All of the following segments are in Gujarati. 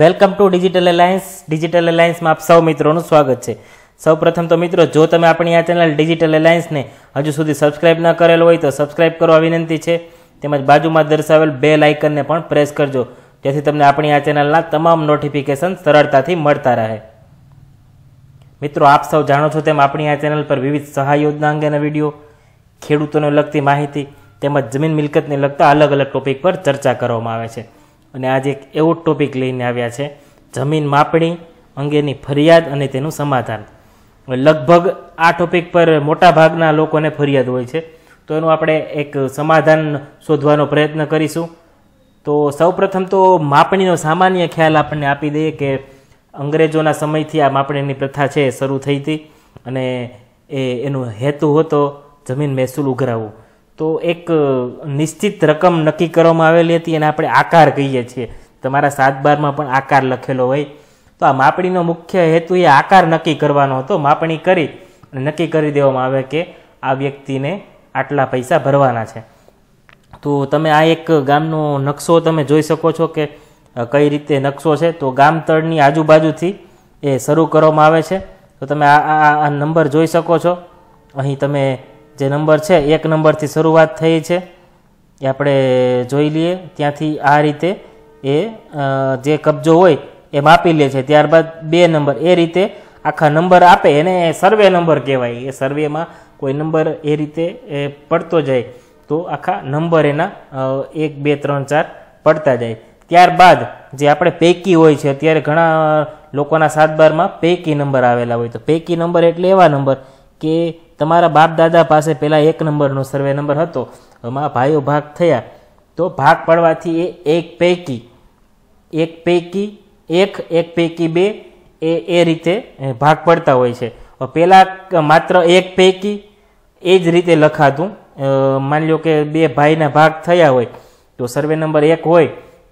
welcome to digital alliance digital એલાયન્સમાં આપ સૌ મિત્રોનું સ્વાગત છે સૌ પ્રથમ તો મિત્રો જો તમે આપણી આ ચેનલ ડિજિટલ એલાયન્સને હજુ સુધી સબસ્ક્રાઇબ ન કરેલ હોય તો સબસ્ક્રાઇબ કરવા વિનંતી છે તેમજ બાજુમાં દર્શાવેલ બે લાઇકનને પણ પ્રેસ કરજો જેથી તમને આપણી આ ચેનલના તમામ નોટિફિકેશન સરળતાથી મળતા રહે મિત્રો આપ સૌ જાણો છો તેમ આપણી આ ચેનલ પર વિવિધ સહાય યોજના અંગેના વિડીયો ખેડૂતોને લગતી માહિતી તેમજ જમીન મિલકતને લગતા અલગ અલગ ટોપિક પર ચર્ચા કરવામાં આવે છે અને આજે એક એવો ટોપિક લઈને આવ્યા છે જમીન માપણી અંગેની ફરિયાદ અને તેનું સમાધાન લગભગ આ ટોપિક પર મોટા ભાગના લોકોને ફરિયાદ હોય છે તો એનું આપણે એક સમાધાન શોધવાનો પ્રયત્ન કરીશું તો સૌપ્રથમ તો માપણીનો સામાન્ય ખ્યાલ આપણને આપી દઈએ કે અંગ્રેજોના સમયથી આ માપણીની પ્રથા છે શરૂ થઈ હતી અને એ એનો હેતુ હતો જમીન મહેસૂલ ઉઘરાવવું તો એક નિશ્ચિત રકમ નક્કી કરવામાં આવેલી હતી એને આપણે આકાર કહીએ છીએ તમારા સાત બારમાં પણ આકાર લખેલો હોય તો આ માપણીનો મુખ્ય હેતુ એ આકાર નક્કી કરવાનો હતો માપણી કરી અને નક્કી કરી દેવામાં આવે કે આ વ્યક્તિને આટલા પૈસા ભરવાના છે તો તમે આ એક ગામનો નકશો તમે જોઈ શકો છો કે કઈ રીતે નકશો છે તો ગામ ગામતળની આજુબાજુથી એ શરૂ કરવામાં આવે છે તો તમે આ આ નંબર જોઈ શકો છો અહીં તમે જે નંબર છે એક નંબરથી શરૂઆત થઈ છે એ આપણે જોઈ લઈએ ત્યાંથી આ રીતે એ જે કબજો હોય એ માપી લે છે ત્યારબાદ બે નંબર એ રીતે આખા નંબર આપે એને સર્વે નંબર કહેવાય એ સર્વેમાં કોઈ નંબર એ રીતે એ પડતો જાય તો આખા નંબર એના એક બે ત્રણ ચાર પડતા જાય ત્યારબાદ જે આપણે પૈકી હોય છે અત્યારે ઘણા લોકોના સાત બારમાં પૈકી નંબર આવેલા હોય તો પૈકી નંબર એટલે એવા નંબર કે તમારા બાપ દાદા પાસે પહેલાં એક નંબરનો સર્વે નંબર હતો એમાં ભાઈઓ ભાગ થયા તો ભાગ પડવાથી એ એક પૈકી એક પૈકી એક એક પૈકી બે એ એ રીતે ભાગ પડતા હોય છે પહેલાં માત્ર એક પૈકી એ જ રીતે લખાતું માની લો કે બે ભાઈના ભાગ થયા હોય તો સર્વે નંબર એક હોય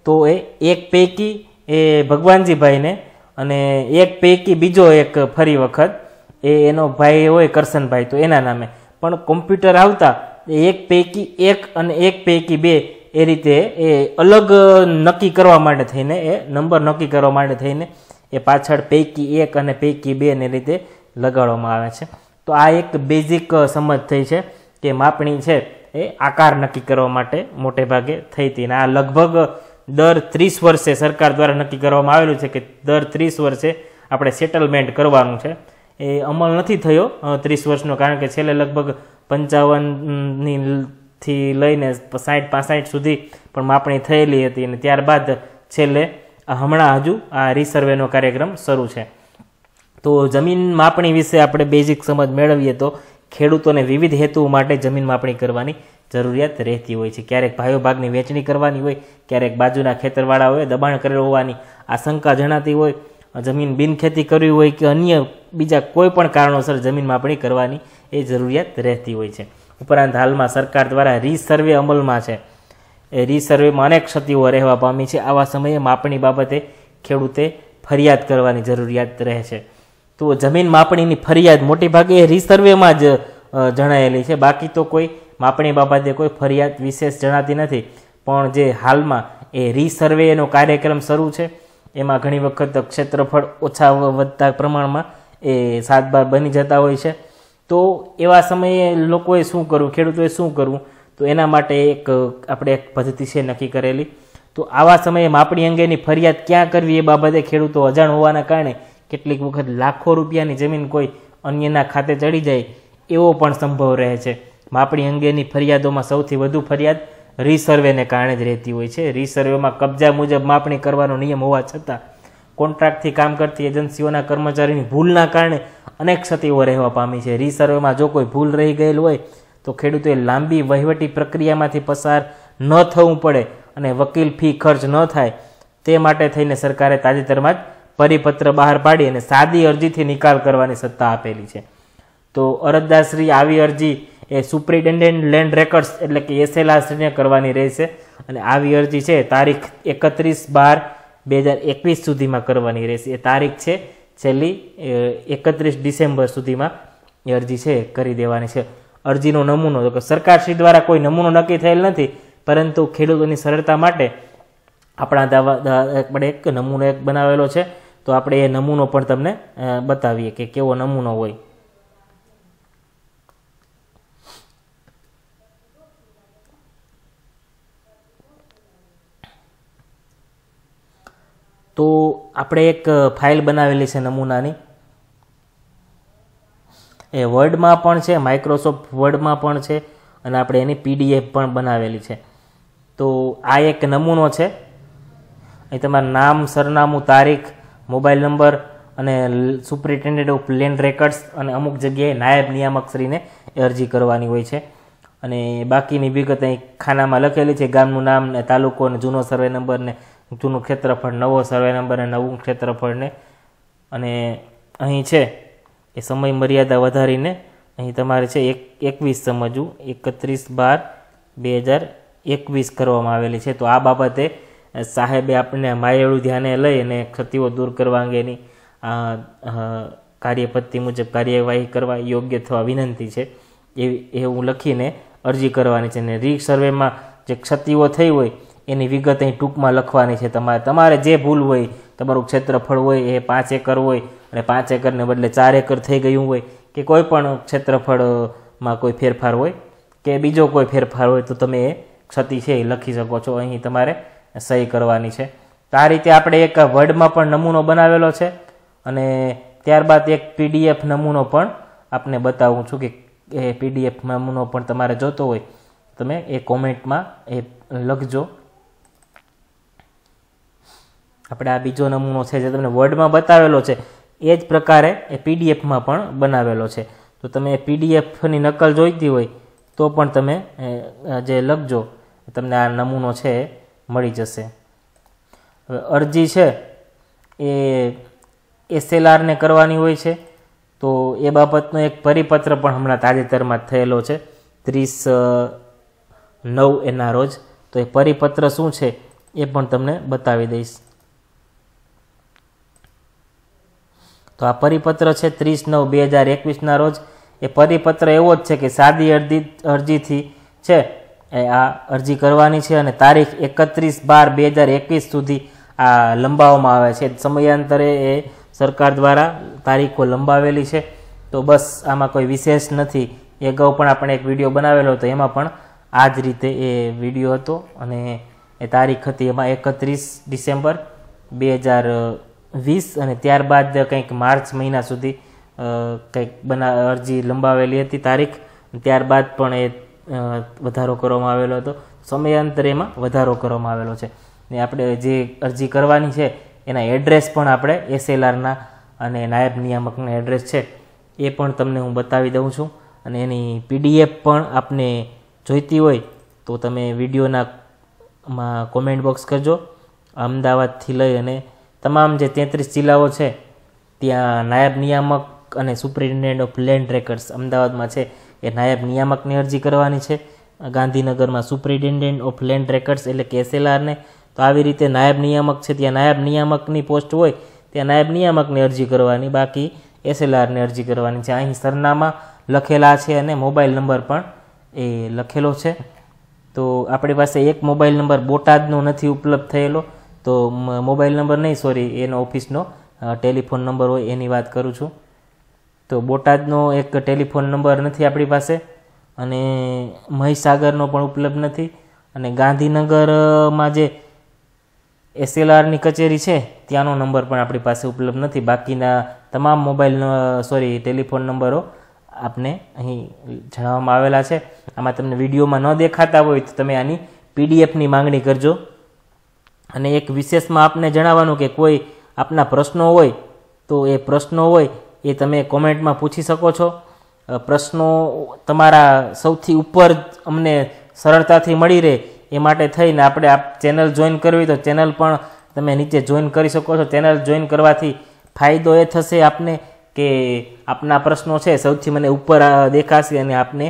તો એ એક પૈકી એ ભગવાનજીભાઈને અને એક પૈકી બીજો એક ફરી વખત એ એનો ભાઈ હોય કરશનભાઈ તો એના નામે પણ કોમ્પ્યુટર આવતા એક પૈકી એક અને એક પૈકી બે એ રીતે એ અલગ નક્કી કરવા માટે થઈને એ નંબર નક્કી કરવા માટે થઈને એ પાછળ પૈકી એક અને પૈકી બે ને રીતે લગાડવામાં આવે છે તો આ એક બેઝિક સમજ થઈ છે કે માપણી છે એ આકાર નક્કી કરવા માટે મોટે ભાગે થઈ હતી અને આ લગભગ દર ત્રીસ વર્ષે સરકાર દ્વારા નક્કી કરવામાં આવેલું છે કે દર ત્રીસ વર્ષે આપણે સેટલમેન્ટ કરવાનું છે એ અમલ નથી થયો ત્રીસ વર્ષનો કારણ કે છેલ્લે લગભગ પંચાવનની થી લઈને સાઠ પાસઠ સુધી પણ માપણી થયેલી હતી અને ત્યારબાદ છેલ્લે હમણાં હજુ આ રિસર્વેનો કાર્યક્રમ શરૂ છે તો જમીન માપણી વિશે આપણે બેઝિક સમજ મેળવીએ તો ખેડૂતોને વિવિધ હેતુઓ માટે જમીન માપણી કરવાની જરૂરિયાત રહેતી હોય છે ક્યારેક ભાઈઓ ભાગની વેચણી કરવાની હોય ક્યારેક બાજુના ખેતરવાળાઓએ દબાણ કરેલ હોવાની આશંકા જણાતી હોય જમીન બિનખેતી કરવી હોય કે અન્ય બીજા કોઈ પણ કારણોસર જમીન માપણી કરવાની એ જરૂરિયાત રહેતી હોય છે ઉપરાંત હાલમાં સરકાર દ્વારા રીસર્વે અમલમાં છે એ રીસર્વેમાં અનેક ક્ષતિઓ રહેવા પામી છે આવા સમયે માપણી બાબતે ખેડૂતે ફરિયાદ કરવાની જરૂરિયાત રહે છે તો જમીન માપણીની ફરિયાદ મોટેભાગે એ રીસર્વેમાં જ જણાયેલી છે બાકી તો કોઈ માપણી બાબતે કોઈ ફરિયાદ વિશેષ જણાતી નથી પણ જે હાલમાં એ રીસર્વેનો કાર્યક્રમ શરૂ છે એમાં ઘણી વખત ક્ષેત્રફળ ઓછા વધતા પ્રમાણમાં એ સાત બની જતા હોય છે તો એવા સમયે લોકોએ શું કરવું ખેડૂતોએ શું કરવું તો એના માટે એક આપણે એક પદ્ધતિ છે નક્કી કરેલી તો આવા સમયે માપણી અંગેની ફરિયાદ ક્યાં કરવી એ બાબતે ખેડૂતો અજાણ હોવાના કારણે કેટલીક વખત લાખો રૂપિયાની જમીન કોઈ અન્યના ખાતે ચડી જાય એવો પણ સંભવ રહે છે માપણી અંગેની ફરિયાદોમાં સૌથી વધુ ફરિયાદ રીસર્વેને કારણે જ રહેતી હોય છે રીસર્વેમાં કબજા મુજબ માપણી કરવાનો નિયમ હોવા છતાં કોન્ટ્રાક્ટથી કામ કરતી એજન્સીઓના કર્મચારીની ભૂલના કારણે અનેક ક્ષતિઓ રહેવા પામી છે રીસર્વેમાં જો કોઈ ભૂલ રહી ગયેલ હોય તો ખેડૂતોએ લાંબી વહીવટી પ્રક્રિયામાંથી પસાર ન થવું પડે અને વકીલ ફી ખર્ચ ન થાય તે માટે થઈને સરકારે તાજેતરમાં જ પરિપત્ર બહાર પાડી અને સાદી અરજીથી નિકાલ કરવાની સત્તા આપેલી છે તો અરજદારશ્રી આવી અરજી એ સુપ્રિન્ટેન્ડન્ટ લેન્ડ રેકર્ડ્સ એટલે કે એસએલઆરસીને કરવાની રહેશે અને આવી અરજી છે તારીખ એકત્રીસ બાર બે હજાર એકવીસ સુધીમાં કરવાની રહેશે એ તારીખ છે છેલ્લી એકત્રીસ ડિસેમ્બર સુધીમાં એ અરજી છે કરી દેવાની છે અરજીનો નમૂનો તો કે સરકારશ્રી દ્વારા કોઈ નમૂનો નક્કી થયેલ નથી પરંતુ ખેડૂતોની સરળતા માટે આપણા દાવા આપણે એક નમૂનો એક બનાવેલો છે તો આપણે એ નમૂનો પણ તમને બતાવીએ કે કેવો નમૂનો હોય તો આપણે એક ફાઇલ બનાવેલી છે નમૂનાની એ વર્ડમાં પણ છે માઇક્રોસોફ્ટ વર્ડમાં પણ છે અને આપણે એની પીડીએફ પણ બનાવેલી છે તો આ એક નમૂનો છે અહીં તમારું નામ સરનામું તારીખ મોબાઈલ નંબર અને સુપ્રિન્ટેન્ડન્ટ ઓફ લેન્ડ રેકર્ડ્સ અને અમુક જગ્યાએ નાયબ નિયામકશ્રીને અરજી કરવાની હોય છે અને બાકીની વિગત અહીં ખાનામાં લખેલી છે ગામનું નામ ને તાલુકો અને જૂનો સર્વે નંબર ને ઋતુનું ક્ષેત્રફળ નવો સર્વે નંબર અને નવું ક્ષેત્રફળને અને અહીં છે એ સમય મર્યાદા વધારીને અહીં તમારે છે એક એકવીસ સમજવું એકત્રીસ બાર બે હજાર એકવીસ કરવામાં આવેલી છે તો આ બાબતે સાહેબે આપણને માયેળું ધ્યાને લઈ અને ક્ષતિઓ દૂર કરવા અંગેની કાર્યપત્તિ મુજબ કાર્યવાહી કરવા યોગ્ય થવા વિનંતી છે એવી એવું લખીને અરજી કરવાની છે અને રી સર્વેમાં જે ક્ષતિઓ થઈ હોય એની વિગત અહીં ટૂંકમાં લખવાની છે તમારે તમારે જે ભૂલ હોય તમારું ક્ષેત્રફળ હોય એ પાંચ એકર હોય અને પાંચ એકરને બદલે ચાર એકર થઈ ગયું હોય કે કોઈ પણ ક્ષેત્રફળમાં કોઈ ફેરફાર હોય કે બીજો કોઈ ફેરફાર હોય તો તમે એ ક્ષતિ છે એ લખી શકો છો અહીં તમારે સહી કરવાની છે તો આ રીતે આપણે એક વર્ડમાં પણ નમૂનો બનાવેલો છે અને ત્યારબાદ એક પીડીએફ નમૂનો પણ આપને બતાવું છું કે એ પીડીએફ નમૂનો પણ તમારે જોતો હોય તમે એ કોમેન્ટમાં એ લખજો આપણે આ બીજો નમૂનો છે જે તમને વર્ડમાં બતાવેલો છે એ જ પ્રકારે એ પીડીએફમાં પણ બનાવેલો છે તો તમે એ પીડીએફની નકલ જોઈતી હોય તો પણ તમે જે લખજો તમને આ નમૂનો છે મળી જશે હવે અરજી છે એ એસએલઆરને કરવાની હોય છે તો એ બાબતનો એક પરિપત્ર પણ હમણાં તાજેતરમાં થયેલો છે ત્રીસ નવ એના રોજ તો એ પરિપત્ર શું છે એ પણ તમને બતાવી દઈશ તો આ પરિપત્ર છે ત્રીસ નવ બે હજાર એકવીસના રોજ એ પરિપત્ર એવો જ છે કે સાદી અરજી અરજીથી છે એ આ અરજી કરવાની છે અને તારીખ એકત્રીસ બાર બે હજાર એકવીસ સુધી આ લંબાવવામાં આવે છે સમયાંતરે એ સરકાર દ્વારા તારીખો લંબાવેલી છે તો બસ આમાં કોઈ વિશેષ નથી એ અગાઉ પણ આપણે એક વિડીયો બનાવેલો હતો એમાં પણ આ જ રીતે એ વિડીયો હતો અને એ તારીખ હતી એમાં એકત્રીસ ડિસેમ્બર બે હજાર વીસ અને ત્યારબાદ કંઈક માર્ચ મહિના સુધી કંઈક બના અરજી લંબાવેલી હતી તારીખ ત્યારબાદ પણ એ વધારો કરવામાં આવેલો હતો સમયાંતરે એમાં વધારો કરવામાં આવેલો છે ને આપણે જે અરજી કરવાની છે એના એડ્રેસ પણ આપણે એસએલઆરના અને નાયબ નિયામકના એડ્રેસ છે એ પણ તમને હું બતાવી દઉં છું અને એની પીડીએફ પણ આપને જોઈતી હોય તો તમે વિડીયોના કોમેન્ટ બોક્સ કરજો અમદાવાદથી લઈ અને તમામ જે તેત્રીસ જિલ્લાઓ છે ત્યાં નાયબ નિયામક અને સુપ્રિન્ટેન્ડન્ટ ઓફ લેન્ડ રેકર્ડ્સ અમદાવાદમાં છે એ નાયબ નિયામકની અરજી કરવાની છે ગાંધીનગરમાં સુપ્રિન્ટેન્ડન્ટ ઓફ લેન્ડ રેકર્ડ્સ એટલે કે તો આવી રીતે નાયબ નિયામક છે ત્યાં નાયબ નિયામકની પોસ્ટ હોય ત્યાં નાયબ નિયામકને અરજી કરવાની બાકી એસએલઆરને અરજી કરવાની છે અહીં સરનામા લખેલા છે અને મોબાઈલ નંબર પણ એ લખેલો છે તો આપણી પાસે એક મોબાઈલ નંબર બોટાદનો નથી ઉપલબ્ધ થયેલો તો મોબાઈલ નંબર નહીં સોરી એનો ઓફિસનો ટેલિફોન નંબર હોય એની વાત કરું છું તો બોટાદનો એક ટેલિફોન નંબર નથી આપણી પાસે અને મહીસાગરનો પણ ઉપલબ્ધ નથી અને ગાંધીનગરમાં જે એસએલઆરની કચેરી છે ત્યાંનો નંબર પણ આપણી પાસે ઉપલબ્ધ નથી બાકીના તમામ મોબાઈલ સોરી ટેલિફોન નંબરો આપને અહીં જણાવવામાં આવેલા છે આમાં તમને વિડીયોમાં ન દેખાતા હોય તો તમે આની પીડીએફની માંગણી કરજો અને એક વિશેષમાં આપને જણાવવાનું કે કોઈ આપના પ્રશ્નો હોય તો એ પ્રશ્નો હોય એ તમે કોમેન્ટમાં પૂછી શકો છો પ્રશ્નો તમારા સૌથી ઉપર અમને સરળતાથી મળી રહે એ માટે થઈને આપણે આપ ચેનલ જોઈન કરવી તો ચેનલ પણ તમે નીચે જોઈન કરી શકો છો ચેનલ જોઈન કરવાથી ફાયદો એ થશે આપને કે આપના પ્રશ્નો છે સૌથી મને ઉપર દેખાશે અને આપને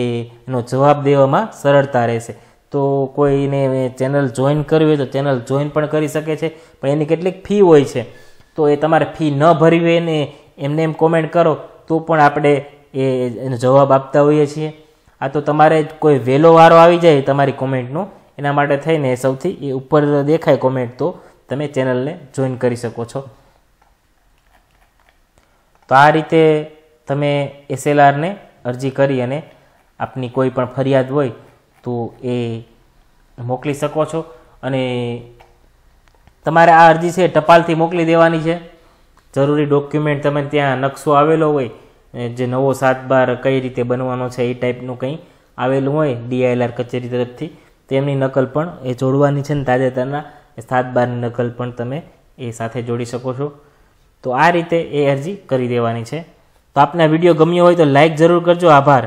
એનો જવાબ દેવામાં સરળતા રહેશે તો કોઈને ચેનલ જોઈન કરવી હોય તો ચેનલ જોઈન પણ કરી શકે છે પણ એની કેટલીક ફી હોય છે તો એ તમારે ફી ન ભરવી હોય ને એમને એમ કોમેન્ટ કરો તો પણ આપણે એ એનો જવાબ આપતા હોઈએ છીએ આ તો તમારે કોઈ વહેલો વારો આવી જાય તમારી કોમેન્ટનું એના માટે થઈને સૌથી એ ઉપર દેખાય કોમેન્ટ તો તમે ચેનલને જોઈન કરી શકો છો તો આ રીતે તમે એસએલઆરને અરજી કરી અને આપની કોઈ પણ ફરિયાદ હોય તો એ મોકલી શકો છો અને તમારે આ અરજી છે ટપાલથી મોકલી દેવાની છે જરૂરી ડોક્યુમેન્ટ તમે ત્યાં નકશો આવેલો હોય જે નવો સાત બાર કઈ રીતે બનવાનો છે એ ટાઈપનું કંઈ આવેલું હોય ડીઆઈએલઆર કચેરી તરફથી તેમની નકલ પણ એ જોડવાની છે ને તાજેતરના સાત બારની નકલ પણ તમે એ સાથે જોડી શકો છો તો આ રીતે એ અરજી કરી દેવાની છે તો આપને વિડીયો ગમ્યો હોય તો લાઇક જરૂર કરજો આભાર